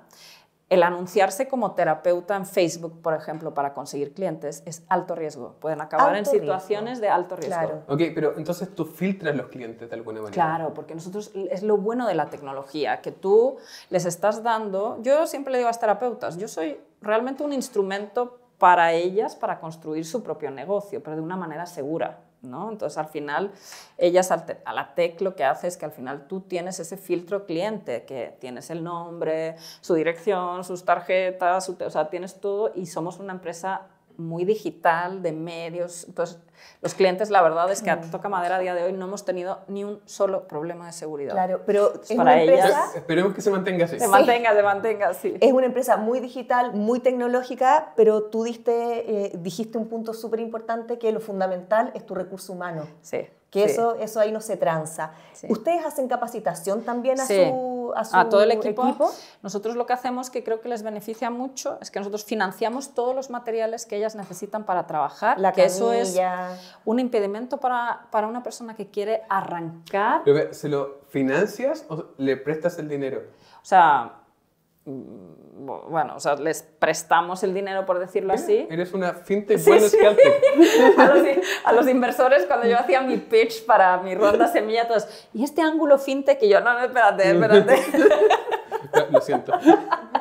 S3: el anunciarse como terapeuta en Facebook, por ejemplo, para conseguir clientes, es alto riesgo. Pueden acabar en situaciones de alto riesgo. Claro.
S1: Ok, pero entonces tú filtras los clientes de alguna manera. Claro,
S3: porque nosotros es lo bueno de la tecnología, que tú les estás dando. Yo siempre le digo a las terapeutas, yo soy realmente un instrumento para ellas para construir su propio negocio, pero de una manera segura. Entonces, al final, ellas, a la TEC lo que hace es que al final tú tienes ese filtro cliente, que tienes el nombre, su dirección, sus tarjetas, o sea, tienes todo y somos una empresa muy digital, de medios. Entonces, los clientes, la verdad es que a Toca Madera a día de hoy no hemos tenido ni un solo problema de seguridad. Claro, pero para una ellas.
S1: esperemos que se mantenga así. Se mantenga,
S3: se mantenga, así. Es una empresa muy
S2: digital, muy tecnológica, pero tú diste, eh, dijiste un punto súper importante que lo fundamental es tu recurso humano. Sí. Que Eso, eso ahí no se tranza. ¿Ustedes hacen
S3: capacitación también a su a todo el equipo. Nosotros lo que hacemos, que creo que les beneficia mucho, es que nosotros financiamos todos los materiales que ellas necesitan para trabajar, que eso es un impedimento para, para una persona que quiere arrancar. ¿Se lo financias o le prestas el dinero? O sea, Mm, bueno, o sea, les prestamos el dinero, por decirlo así. Eres una fintech sí, buena sí. a, los, inversores, cuando yo hacía mi pitch para mi ronda semilla, todos, ¿y este ángulo fintech? que yo, no, no, espérate, espérate.
S1: lo siento.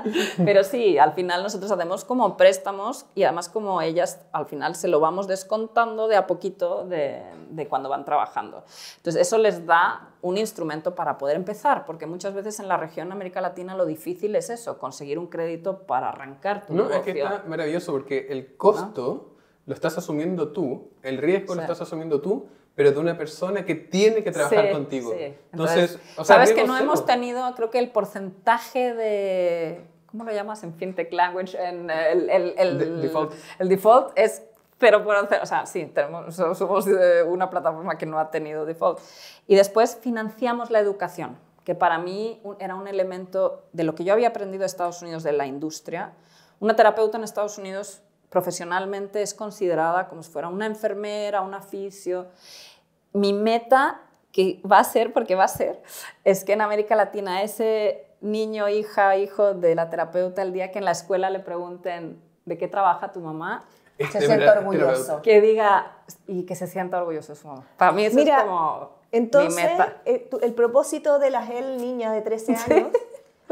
S3: Pero sí, al final nosotros hacemos como préstamos y además como ellas al final se lo vamos descontando de a poquito de, cuando van trabajando. Entonces eso les da un instrumento para poder empezar, porque muchas veces en la región América Latina lo difícil es eso, conseguir un crédito para arrancar tu negocio. es que está
S1: maravilloso porque el costo... lo estás asumiendo tú, el riesgo lo estás asumiendo tú, pero de una persona que tiene que trabajar contigo. Entonces, o sea, sabes que no hemos
S3: tenido, creo que el porcentaje de ¿cómo lo llamas en FinTech Language? En eh, el, el, default. el default es pero por o sea, sí, somos eh, una plataforma que no ha tenido default. Y después financiamos la educación, que para mí era un elemento de lo que yo había aprendido de Estados Unidos de la industria. Una terapeuta en Estados Unidos profesionalmente es considerada como si fuera una enfermera, una fisio. Mi meta, que va a ser, porque va a ser, es que en América Latina ese niño, hija, hijo de la terapeuta el día que en la escuela le pregunten de qué trabaja tu mamá, este, se sienta este orgulloso. Que diga y que se sienta orgulloso su mamá. Para mí eso es como entonces,
S2: El, eh, el propósito de la gel niña de 13 años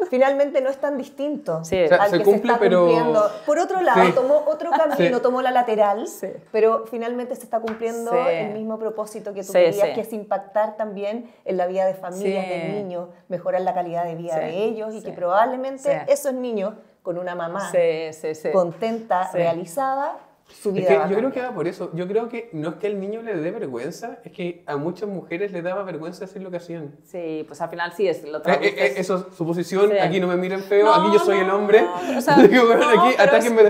S2: Finalmente no es tan distinto al que está cumpliendo. Por otro lado, tomó otro camino, tomó la lateral, pero finalmente se está cumpliendo el mismo propósito que tú querías, que es impactar también en la vida de familias, de niños, mejorar la calidad de vida de ellos y que probablemente esos niños con una mamá contenta, realizada, yo creo
S1: que va por eso. Yo creo que no es que el niño le dé vergüenza, es que a muchas mujeres le daba vergüenza hacer lo que hacían. Sí, pues
S3: al final sí es lo que eh, eh, eh, Eso
S1: es su posición. Aquí no me miren feo, aquí yo soy el hombre. o sea,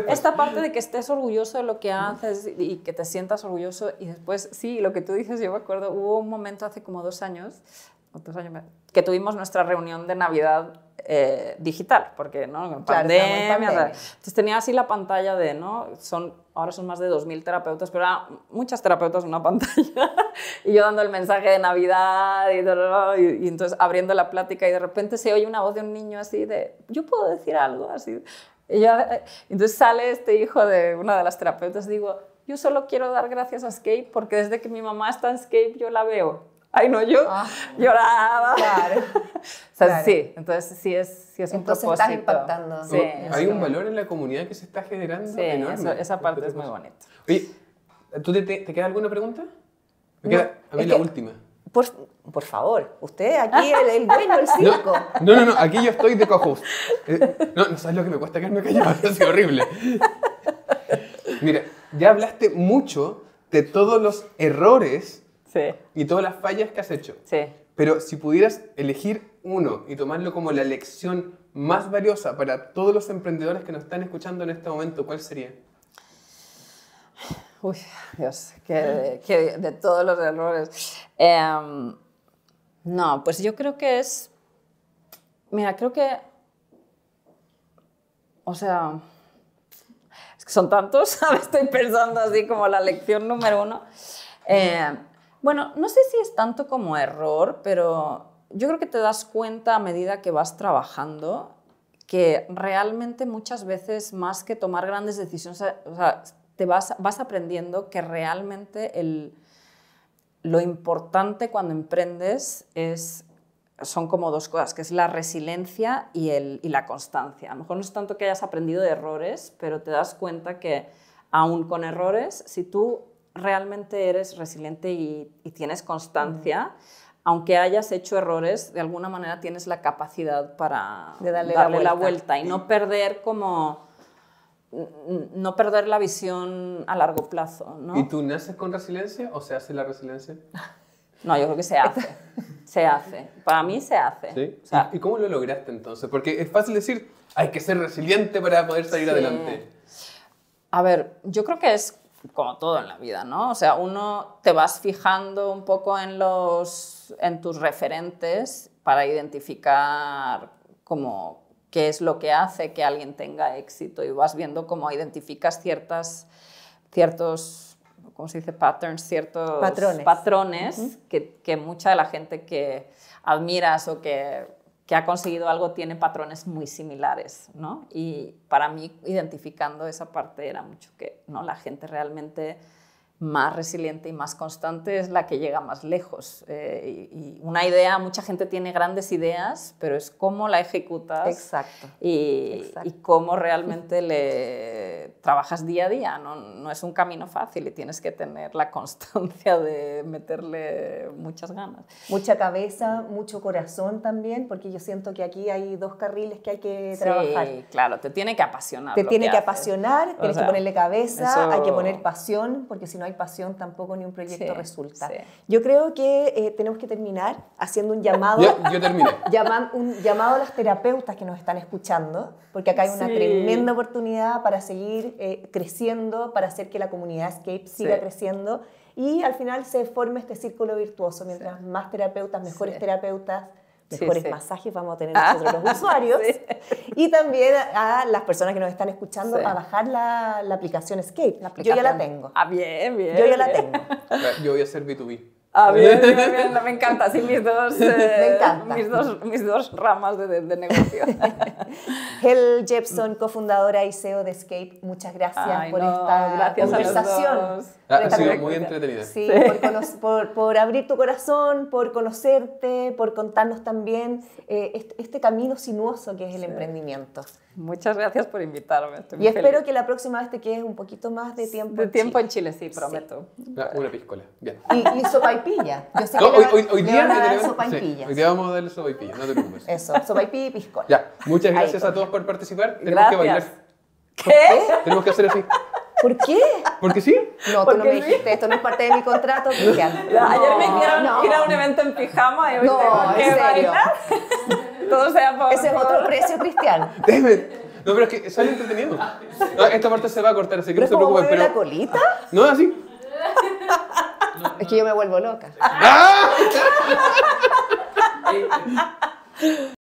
S3: esta parte de que estés orgulloso de lo que haces y que te sientas orgulloso y después, sí, lo que tú dices, yo me acuerdo, hubo un momento hace como dos años, dos años que tuvimos nuestra reunión de Navidad eh, digital, porque ¿no? pandemia. Entonces tenía así la pantalla de, ¿no? Son, ahora son más de 2.000 terapeutas, pero muchas terapeutas en una pantalla. y yo dando el mensaje de Navidad y, y, entonces abriendo la plática y de repente se oye una voz de un niño así de, yo puedo decir algo así. Y yo, eh, entonces sale este hijo de una de las terapeutas y digo, yo solo quiero dar gracias a Scape porque desde que mi mamá está en Scape yo la veo ay no, yo ah. lloraba. Claro. sí, entonces sí es, sí es un entonces propósito. Estás impactando. Sí, hay un valor
S1: en la comunidad que se está generando sí, enorme. esa parte es muy bonita. Oye, ¿tú te, te, queda alguna pregunta? Me a mí la última. Por, por, favor, usted aquí el,
S2: el bueno, el circo. No,
S1: no, no, aquí yo estoy de cojus. Eh, no, no sabes lo que me cuesta quedarme callado, es horrible. Mira, ya hablaste mucho de todos los errores y todas las fallas que has hecho. Sí. Pero si pudieras elegir uno y tomarlo como la lección más valiosa para todos los emprendedores que nos están escuchando en este momento, ¿cuál sería?
S3: Uy, Dios, que, de, todos los errores. Em, no, pues yo creo que es... Mira, creo que... O sea... Es que son tantos, Estoy pensando así como la lección número uno. Eh, bueno, no sé si es tanto como error, pero yo creo que te das cuenta a medida que vas trabajando que realmente muchas veces más que tomar grandes decisiones, te vas, vas aprendiendo que realmente lo importante cuando emprendes es son como dos cosas, que es la resiliencia y, el, y la constancia. A lo mejor no es tanto que hayas aprendido de errores, pero te das cuenta que aún con errores, si tú realmente eres resiliente y, tienes constancia, aunque hayas hecho errores, de alguna manera tienes la capacidad para darle, darle la, vuelta. y no perder como no perder la visión a largo plazo. ¿no? ¿Y
S1: tú naces con resiliencia o se hace la resiliencia?
S3: No, yo creo que se hace. se hace. Para mí se hace.
S1: ¿Y cómo lo lograste entonces? Porque es fácil decir, hay que ser resiliente para poder salir adelante.
S3: A ver, yo creo que es como todo en la vida, ¿no? O sea, uno te vas fijando un poco en, los, en tus referentes para identificar como qué es lo que hace que alguien tenga éxito y vas viendo cómo identificas ciertas, ciertos, ¿cómo se dice? Patterns, ciertos patrones, que mucha de la gente que admiras o que que ha conseguido algo tiene patrones muy similares, ¿no? Y para mí, identificando esa parte era mucho que, ¿no? La gente realmente más resiliente y más constante es la que llega más lejos. Eh, y, una idea, mucha gente tiene grandes ideas, pero es cómo la ejecutas Exacto. Y, cómo realmente le trabajas día a día. No, no, es un camino fácil y tienes que tener la constancia de meterle muchas ganas.
S2: Mucha cabeza, mucho corazón también, porque yo siento que aquí hay dos carriles que hay que trabajar. Sí,
S3: claro, te tiene que apasionar. Te tiene que, apasionar,
S2: tienes que ponerle cabeza, hay que poner pasión, porque si no pasión, tampoco ni un proyecto resulta. Yo creo que eh, tenemos que terminar haciendo un llamado. un llamado a las terapeutas que nos están escuchando, porque acá hay una tremenda oportunidad para seguir eh, creciendo, para hacer que la comunidad Escape siga creciendo y al final se forme este círculo virtuoso. Mientras más terapeutas, mejores terapeutas, mejores masajes vamos a tener ah, nosotros los usuarios y también a las personas que nos están escuchando a bajar la, la aplicación Escape. Yo ya la tengo. Ah,
S3: bien, bien.
S2: Yo ya la tengo.
S1: Yo voy a hacer B2B. A ah, bien, me encanta,
S2: así mis dos, eh, mis dos,
S3: mis dos, ramas de, negocio.
S2: Hel Jepson, cofundadora y CEO de Escape, muchas gracias por esta conversación. ha sido muy entretenida. Sí, Por, por, abrir tu corazón, por conocerte, por contarnos también eh, este, camino sinuoso que es el emprendimiento.
S3: Muchas gracias por invitarme. y espero que
S2: la próxima vez te quedes un poquito más de tiempo. De tiempo
S3: en Chile, sí, prometo. Ah, una,
S1: piscola. Bien.
S2: Y, y pilla Yo sé que hoy, hoy, hoy día hoy
S1: vamos a darle sopaipilla, no te preocupes. Eso, sopaipilla y piscola. muchas gracias a todos por participar. Tenemos que bailar. ¿Qué? Tenemos que hacer así. ¿Por qué? Porque sí. No, tú no me dijiste,
S2: esto no es parte de
S3: mi contrato. Ayer me dijeron ir a un evento en pijama y hoy no, tengo que bailar. sea por Ese es otro precio, Cristian.
S1: déjeme, No, pero es que sale entretenido. esta parte se va a cortar, así que no se preocupen. Pero... la colita? No, así.
S2: Ah, es que yo me vuelvo loca. ¡Ah!